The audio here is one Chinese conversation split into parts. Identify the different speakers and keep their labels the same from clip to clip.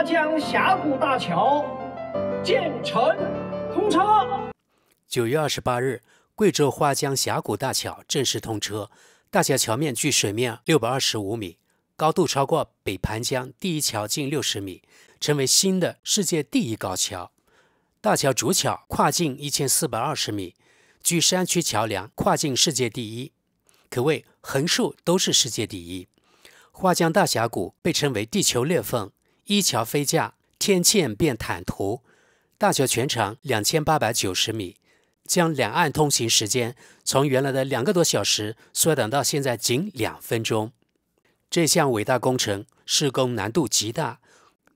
Speaker 1: 花江峡谷大桥建成通车。九月二十八日，贵州花江峡谷大桥正式通车。大桥桥面距水面六百二十五米，高度超过北盘江第一桥近六十米，成为新的世界第一高桥。大桥主桥跨径一千四百二十米，距山区桥梁跨境世界第一，可谓横竖都是世界第一。花江大峡谷被称为“地球裂缝”。一桥飞架，天堑变坦途。大桥全长两千八百九十米，将两岸通行时间从原来的两个多小时缩短到现在仅两分钟。这项伟大工程施工难度极大，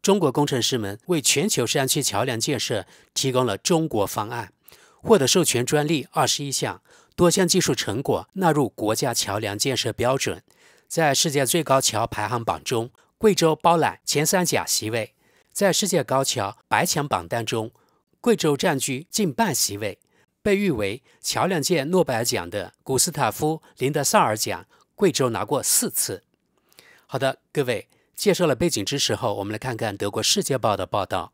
Speaker 1: 中国工程师们为全球山区桥梁建设提供了中国方案，获得授权专利二十一项，多项技术成果纳入国家桥梁建设标准，在世界最高桥排行榜中。贵州包揽前三甲席位，在世界高桥百强榜单中，贵州占据近半席位，被誉为桥梁界诺贝尔奖的古斯塔夫·林德萨尔奖，贵州拿过四次。好的，各位，介绍了背景知识后，我们来看看德国《世界报》的报道。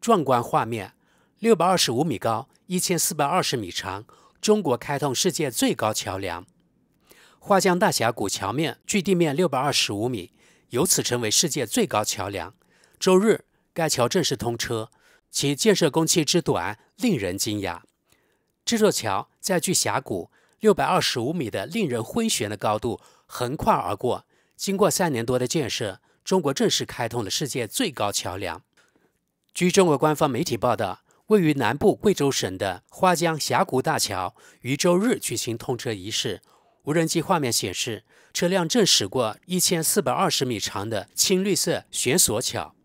Speaker 1: 壮观画面：六百二十五米高，一千四百二十米长，中国开通世界最高桥梁。花江大峡谷桥面距地面六百二十五米，由此成为世界最高桥梁。周日，该桥正式通车，其建设工期之短令人惊讶。这座桥在距峡谷六百二十五米的令人昏眩的高度横跨而过。经过三年多的建设，中国正式开通了世界最高桥梁。据中国官方媒体报道，位于南部贵州省的花江峡谷大桥于周日举行通车仪式。无人机画面显示，车辆正驶过一千四百二十米长的青绿色悬索桥。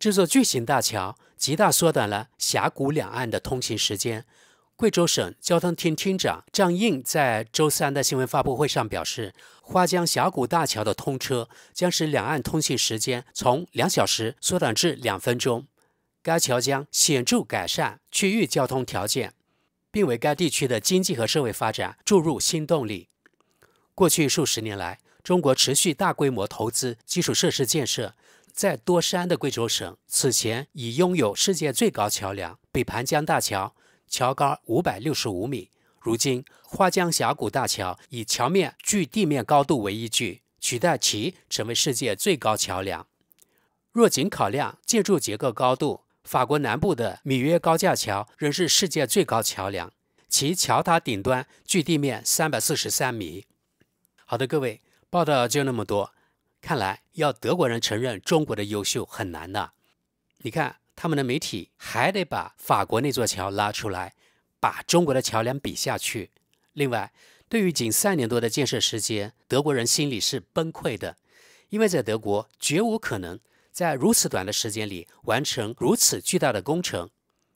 Speaker 1: 这座巨型大桥极大缩短了峡谷两岸的通行时间。贵州省交通厅厅长张印在周三的新闻发布会上表示，花江峡谷大桥的通车将使两岸通行时间从两小时缩短至两分钟。该桥将显著改善区域交通条件。并为该地区的经济和社会发展注入新动力。过去数十年来，中国持续大规模投资基础设施建设。在多山的贵州省，此前已拥有世界最高桥梁——北盘江大桥，桥高五百六十五米。如今，花江峡谷大桥以桥面距地面高度为依据，取代其成为世界最高桥梁。若仅考量建筑结构高度，法国南部的米约高架桥仍是世界最高桥梁，其桥塔顶端距地面三百四十三米。好的，各位，报道就那么多。看来要德国人承认中国的优秀很难的。你看，他们的媒体还得把法国那座桥拉出来，把中国的桥梁比下去。另外，对于仅三年多的建设时间，德国人心里是崩溃的，因为在德国绝无可能。在如此短的时间里完成如此巨大的工程，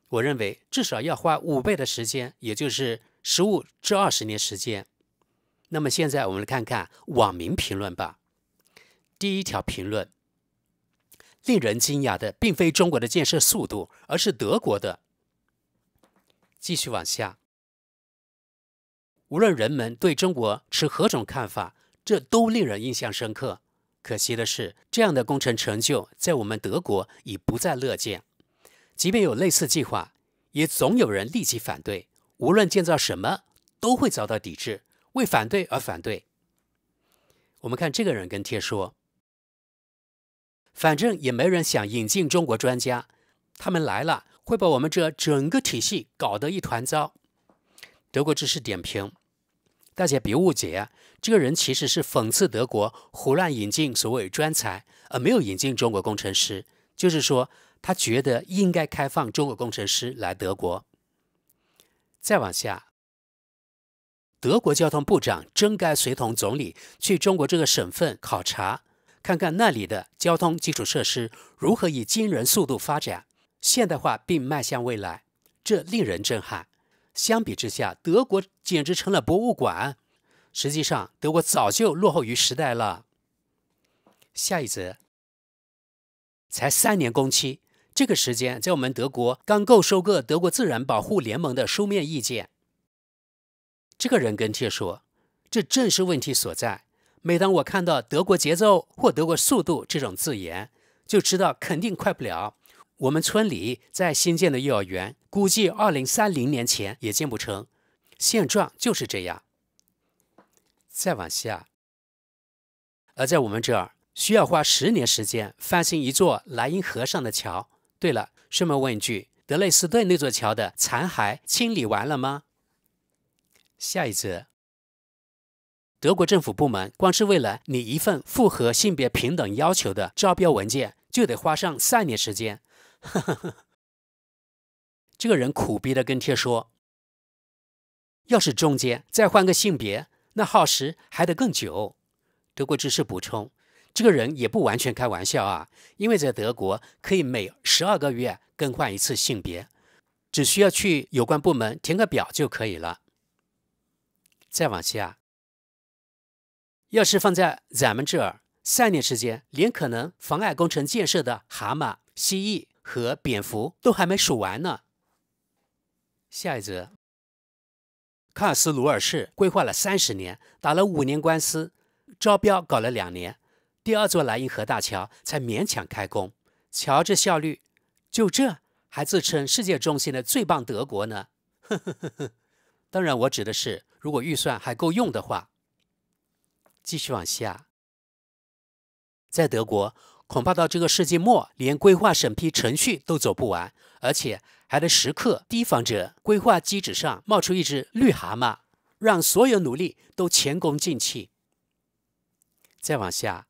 Speaker 1: 我认为至少要花五倍的时间，也就是十五至二十年时间。那么现在我们来看看网民评论吧。第一条评论：令人惊讶的并非中国的建设速度，而是德国的。继续往下。无论人们对中国持何种看法，这都令人印象深刻。可惜的是，这样的工程成就在我们德国已不再乐见。即便有类似计划，也总有人立即反对。无论建造什么，都会遭到抵制，为反对而反对。我们看这个人跟帖说：“反正也没人想引进中国专家，他们来了会把我们这整个体系搞得一团糟。”德国知识点评。大家别误解，这个人其实是讽刺德国胡乱引进所谓专才，而没有引进中国工程师。就是说，他觉得应该开放中国工程师来德国。再往下，德国交通部长真该随同总理去中国这个省份考察，看看那里的交通基础设施如何以惊人速度发展、现代化并迈向未来，这令人震撼。相比之下，德国简直成了博物馆。实际上，德国早就落后于时代了。下一则，才三年工期，这个时间在我们德国刚够收购德国自然保护联盟的书面意见。这个人跟帖说：“这正是问题所在。每当我看到‘德国节奏’或‘德国速度’这种字眼，就知道肯定快不了。”我们村里在新建的幼儿园。估计二零三零年前也建不成，现状就是这样。再往下，而在我们这儿需要花十年时间翻新一座莱茵河上的桥。对了，顺便问一句，德累斯顿那座桥的残骸清理完了吗？下一则，德国政府部门光是为了拟一份符合性别平等要求的招标文件，就得花上三年时间。呵呵呵。这个人苦逼的跟贴说：“要是中间再换个性别，那耗时还得更久。”德国知识补充：这个人也不完全开玩笑啊，因为在德国可以每十二个月更换一次性别，只需要去有关部门填个表就可以了。再往下，要是放在咱们这儿，三年时间连可能妨碍工程建设的蛤蟆、蜥蜴和蝙蝠都还没数完呢。下一则，卡尔斯鲁尔市规划了三十年，打了五年官司，招标搞了两年，第二座莱茵河大桥才勉强开工。瞧这效率，就这还自称世界中心的最棒德国呢。呵呵呵呵，当然，我指的是如果预算还够用的话。继续往下，在德国恐怕到这个世纪末，连规划审批程序都走不完，而且。还得时刻提防着，规划机制上冒出一只绿蛤蟆，让所有努力都前功尽弃。再往下，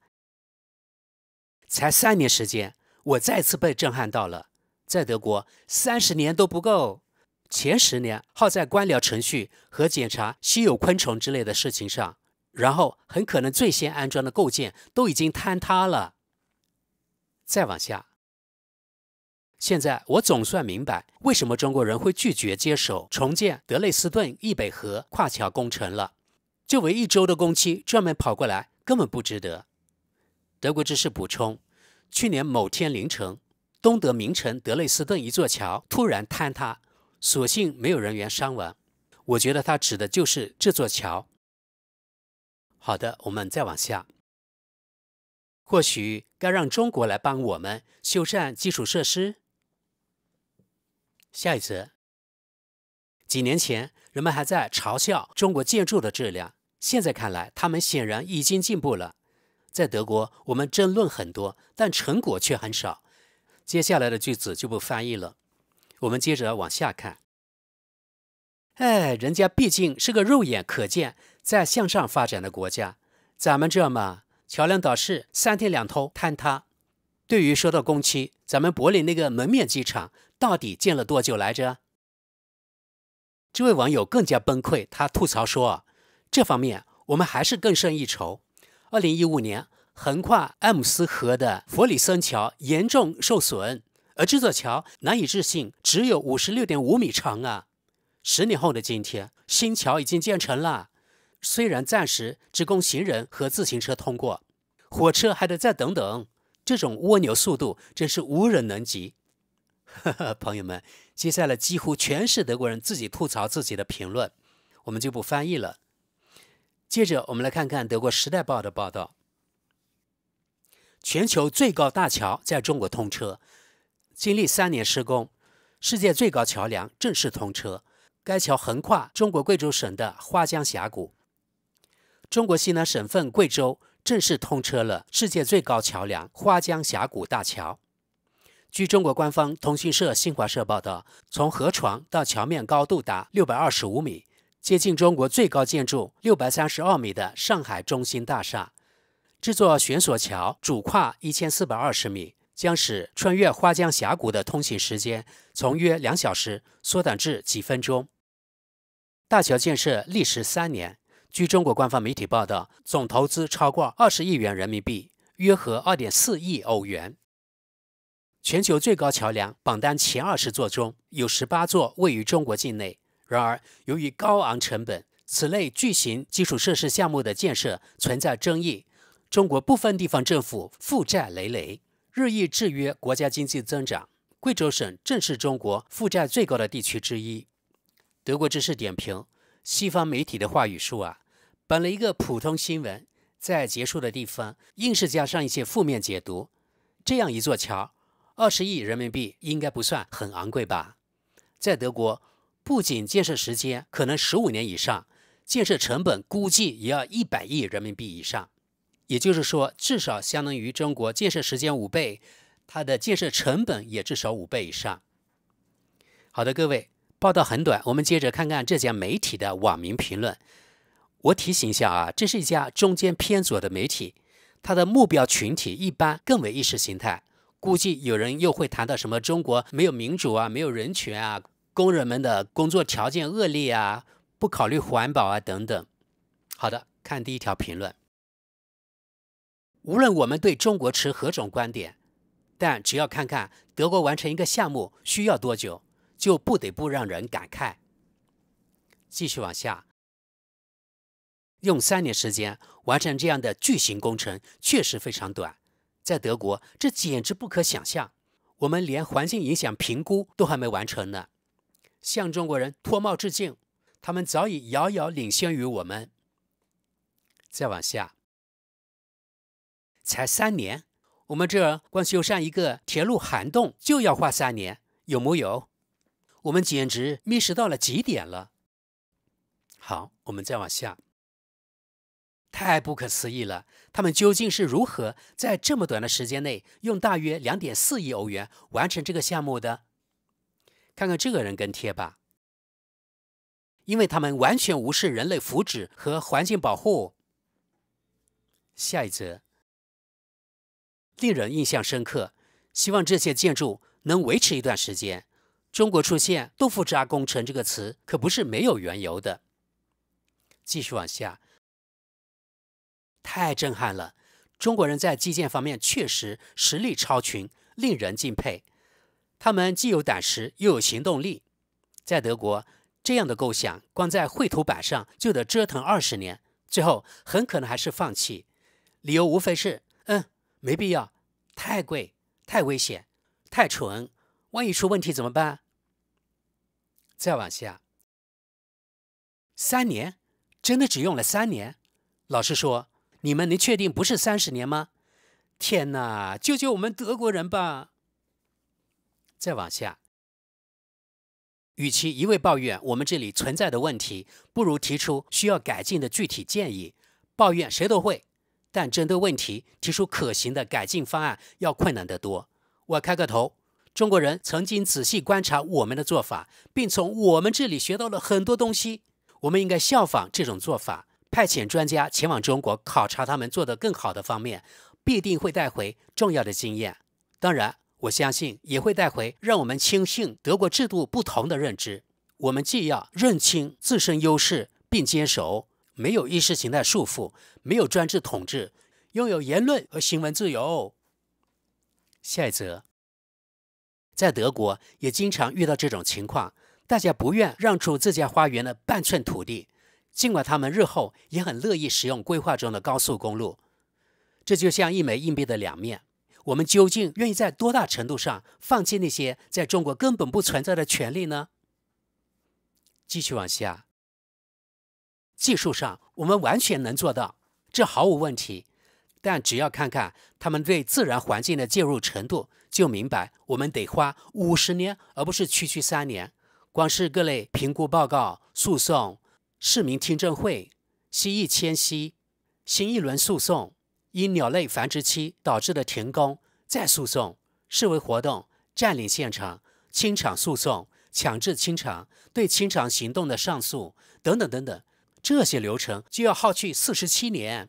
Speaker 1: 才三年时间，我再次被震撼到了。在德国，三十年都不够，前十年耗在官僚程序和检查稀有昆虫之类的事情上，然后很可能最先安装的构件都已经坍塌了。再往下。现在我总算明白为什么中国人会拒绝接手重建德累斯顿易北河跨桥工程了，就为一周的工期专门跑过来，根本不值得。德国知识补充：去年某天凌晨，东德名城德累斯顿一座桥突然坍塌，所幸没有人员伤亡。我觉得他指的就是这座桥。好的，我们再往下。或许该让中国来帮我们修缮基础设施。下一则，几年前人们还在嘲笑中国建筑的质量，现在看来，他们显然已经进步了。在德国，我们争论很多，但成果却很少。接下来的句子就不翻译了，我们接着往下看。哎，人家毕竟是个肉眼可见在向上发展的国家，咱们这嘛桥梁倒是三天两头坍塌。对于说到工期，咱们柏林那个门面机场。到底建了多久来着？这位网友更加崩溃，他吐槽说：“这方面我们还是更胜一筹。”二零一五年，横跨艾姆斯河的佛里森桥严重受损，而这座桥难以置信只有五十六点五米长啊！十年后的今天，新桥已经建成了，虽然暂时只供行人和自行车通过，火车还得再等等。这种蜗牛速度真是无人能及。朋友们，接下来几乎全是德国人自己吐槽自己的评论，我们就不翻译了。接着，我们来看看德国《时代报》的报道：全球最高大桥在中国通车，经历三年施工，世界最高桥梁正式通车。该桥横跨中国贵州省的花江峡谷。中国西南省份贵州正式通车了世界最高桥梁——花江峡谷大桥。据中国官方通讯社新华社报道，从河床到桥面高度达六百二十五米，接近中国最高建筑六百三十二米的上海中心大厦。这座悬索桥主跨一千四百二十米，将使穿越花江峡谷的通行时间从约两小时缩短至几分钟。大桥建设历时三年，据中国官方媒体报道，总投资超过二十亿元人民币，约合二点四亿欧元。全球最高桥梁榜单前二十座中，有十八座位于中国境内。然而，由于高昂成本，此类巨型基础设施项目的建设存在争议。中国部分地方政府负债累累，日益制约国家经济增长。贵州省正是中国负债最高的地区之一。德国知识点评：西方媒体的话语术啊，本来一个普通新闻，在结束的地方硬是加上一些负面解读，这样一座桥。二十亿人民币应该不算很昂贵吧？在德国，不仅建设时间可能十五年以上，建设成本估计也要一百亿人民币以上。也就是说，至少相当于中国建设时间五倍，它的建设成本也至少五倍以上。好的，各位，报道很短，我们接着看看这家媒体的网民评论。我提醒一下啊，这是一家中间偏左的媒体，它的目标群体一般更为意识形态。估计有人又会谈到什么中国没有民主啊，没有人权啊，工人们的工作条件恶劣啊，不考虑环保啊等等。好的，看第一条评论。无论我们对中国持何种观点，但只要看看德国完成一个项目需要多久，就不得不让人感慨。继续往下，用三年时间完成这样的巨型工程，确实非常短。在德国，这简直不可想象。我们连环境影响评估都还没完成呢。向中国人脱帽致敬，他们早已遥遥领先于我们。再往下，才三年，我们这光修上一个铁路涵洞就要花三年，有木有？我们简直迷失到了极点了。好，我们再往下，太不可思议了。他们究竟是如何在这么短的时间内用大约两点四亿欧元完成这个项目的？看看这个人跟贴吧，因为他们完全无视人类福祉和环境保护。下一则，令人印象深刻。希望这些建筑能维持一段时间。中国出现“豆腐渣工程”这个词可不是没有缘由的。继续往下。太震撼了！中国人在基建方面确实实力超群，令人敬佩。他们既有胆识，又有行动力。在德国，这样的构想光在绘图板上就得折腾二十年，最后很可能还是放弃。理由无非是：嗯，没必要，太贵，太危险，太蠢，万一出问题怎么办？再往下，三年，真的只用了三年？老实说。你们能确定不是三十年吗？天哪，救救我们德国人吧！再往下，与其一味抱怨我们这里存在的问题，不如提出需要改进的具体建议。抱怨谁都会，但针对问题提出可行的改进方案要困难得多。我开个头：中国人曾经仔细观察我们的做法，并从我们这里学到了很多东西。我们应该效仿这种做法。派遣专家前往中国考察，他们做得更好的方面，必定会带回重要的经验。当然，我相信也会带回让我们轻信德国制度不同的认知。我们既要认清自身优势，并坚守没有意识形态束缚、没有专制统治、拥有言论和新闻自由。下一则，在德国也经常遇到这种情况：大家不愿让出自家花园的半寸土地。尽管他们日后也很乐意使用规划中的高速公路，这就像一枚硬币的两面。我们究竟愿意在多大程度上放弃那些在中国根本不存在的权利呢？继续往下，技术上我们完全能做到，这毫无问题。但只要看看他们对自然环境的介入程度，就明白我们得花五十年，而不是区区三年。光是各类评估报告、诉讼。市民听证会、蜥蜴迁徙、新一轮诉讼、因鸟类繁殖期导致的停工、再诉讼、视为活动占领现场、清场诉讼、强制清场、对清场行动的上诉等等等等，这些流程就要耗去四十七年，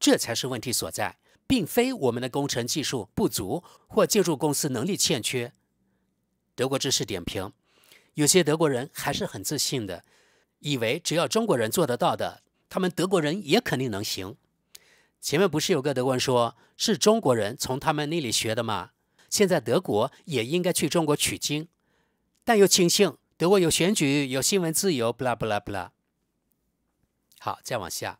Speaker 1: 这才是问题所在，并非我们的工程技术不足或建筑公司能力欠缺。德国知识点评：有些德国人还是很自信的。以为只要中国人做得到的，他们德国人也肯定能行。前面不是有个德国人说，是中国人从他们那里学的吗？现在德国也应该去中国取经，但又庆幸德国有选举、有新闻自由，布拉布拉布拉。好，再往下，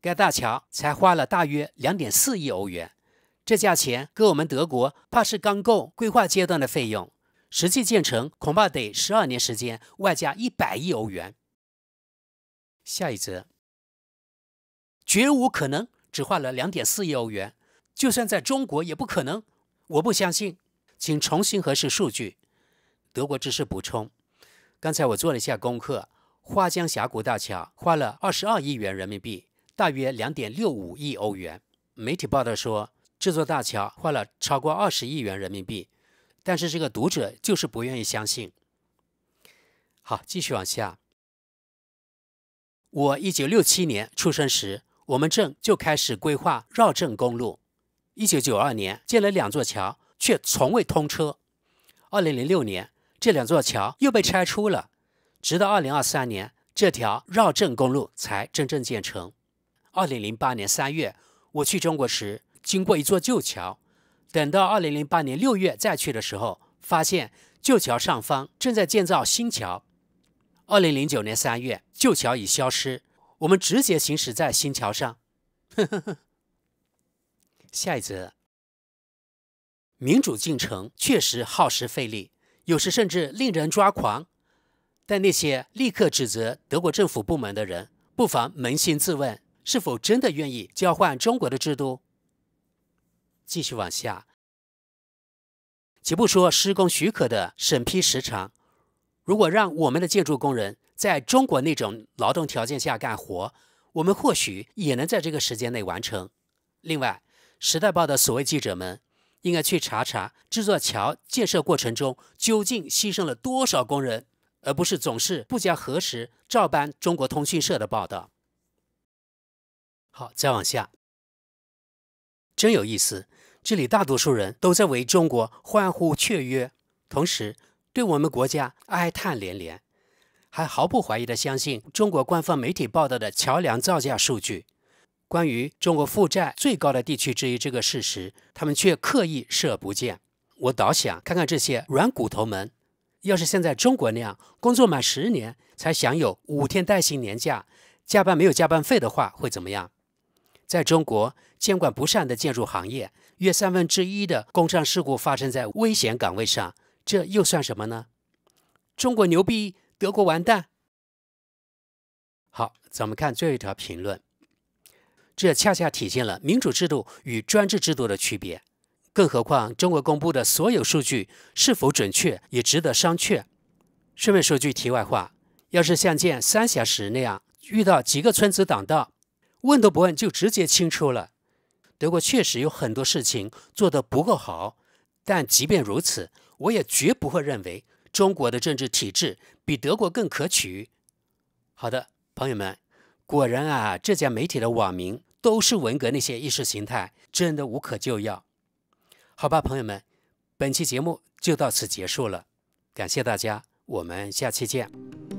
Speaker 1: 该大桥才花了大约两点四亿欧元，这价钱跟我们德国怕是刚够规划阶段的费用。实际建成恐怕得十二年时间，外加一百亿欧元。下一则，绝无可能，只花了两点四亿欧元，就算在中国也不可能，我不相信，请重新核实数据。德国只是补充，刚才我做了一下功课，花江峡谷大桥花了二十二亿元人民币，大约两点六五亿欧元。媒体报道说，这座大桥花了超过二十亿元人民币。但是这个读者就是不愿意相信。好，继续往下。我一九六七年出生时，我们镇就开始规划绕镇公路。一九九二年建了两座桥，却从未通车。二零零六年，这两座桥又被拆除了。直到二零二三年，这条绕镇公路才真正建成。二零零八年三月，我去中国时，经过一座旧桥。等到二零零八年六月再去的时候，发现旧桥上方正在建造新桥。二零零九年三月，旧桥已消失，我们直接行驶在新桥上。下一则，民主进程确实耗时费力，有时甚至令人抓狂。但那些立刻指责德国政府部门的人，不妨扪心自问：是否真的愿意交换中国的制度？继续往下，且不说施工许可的审批时长，如果让我们的建筑工人在中国那种劳动条件下干活，我们或许也能在这个时间内完成。另外，《时代报》的所谓记者们，应该去查查这座桥建设过程中究竟牺牲了多少工人，而不是总是不加核实照搬中国通讯社的报道。好，再往下，真有意思。这里大多数人都在为中国欢呼雀跃，同时对我们国家哀叹连连，还毫不怀疑地相信中国官方媒体报道的桥梁造价数据。关于中国负债最高的地区之一这个事实，他们却刻意视而不见。我倒想看看这些软骨头们，要是现在中国那样，工作满十年才享有五天带薪年假，加班没有加班费的话，会怎么样？在中国。监管不善的建筑行业，约三分之一的工伤事故发生在危险岗位上，这又算什么呢？中国牛逼，德国完蛋。好，咱们看最后一条评论，这恰恰体现了民主制度与专制制度的区别。更何况，中国公布的所有数据是否准确也值得商榷。顺便说句题外话，要是像建三峡时那样，遇到几个村子挡道，问都不问就直接清出了。德国确实有很多事情做得不够好，但即便如此，我也绝不会认为中国的政治体制比德国更可取。好的，朋友们，果然啊，这家媒体的网民都是文革那些意识形态，真的无可救药。好吧，朋友们，本期节目就到此结束了，感谢大家，我们下期见。